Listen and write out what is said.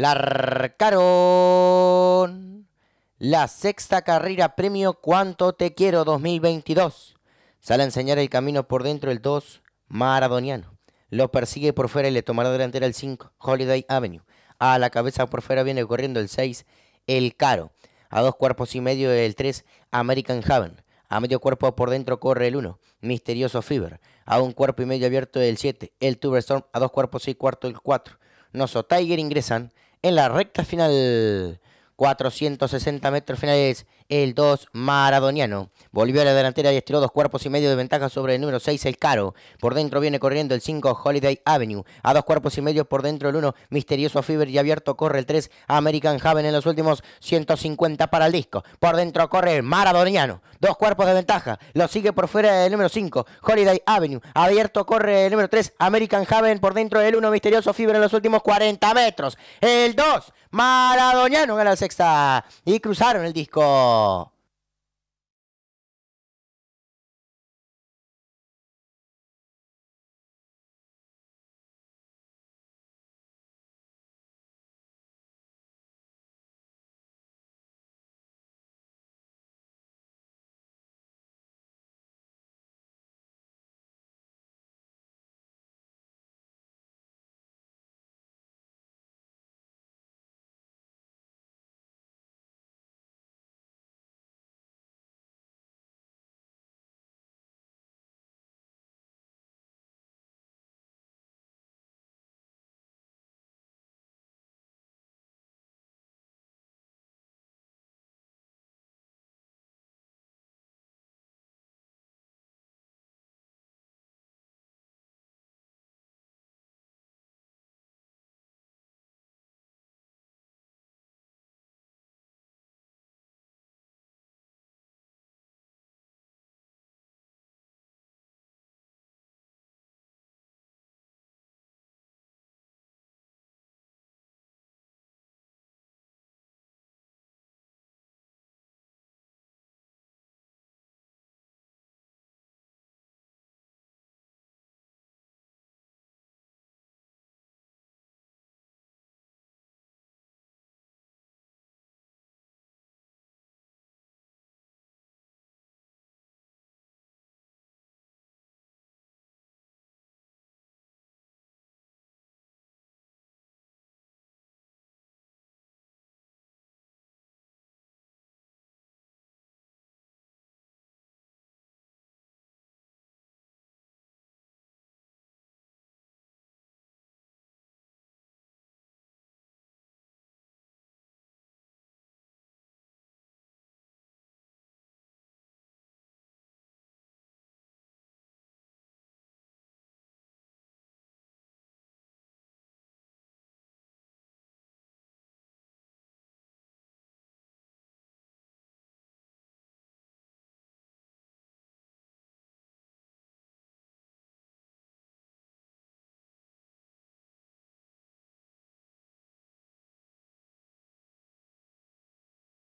Larcaron. La sexta carrera premio Cuánto Te Quiero 2022. Sale a enseñar el camino por dentro el 2 Maradoniano. Lo persigue por fuera y le tomará delantera el 5 Holiday Avenue. A la cabeza por fuera viene corriendo el 6 El Caro. A dos cuerpos y medio el 3 American Haven. A medio cuerpo por dentro corre el 1, Misterioso Fever. A un cuerpo y medio abierto el 7, el Tuberstorm. A dos cuerpos y cuarto el 4. Noso Tiger ingresan en la recta final. 460 metros finales el 2 maradoniano. Volvió a la delantera y estiró dos cuerpos y medio de ventaja sobre el número 6, el Caro. Por dentro viene corriendo el 5, Holiday Avenue. A dos cuerpos y medio por dentro el 1, Misterioso Fever y abierto corre el 3, American Haven en los últimos 150 para el disco. Por dentro corre el maradoniano. Dos cuerpos de ventaja. Lo sigue por fuera el número 5, Holiday Avenue. Abierto corre el número 3, American Haven. Por dentro el 1, Misterioso Fever en los últimos 40 metros. El 2, Maradoniano gana la sexta. Y cruzaron el disco. 어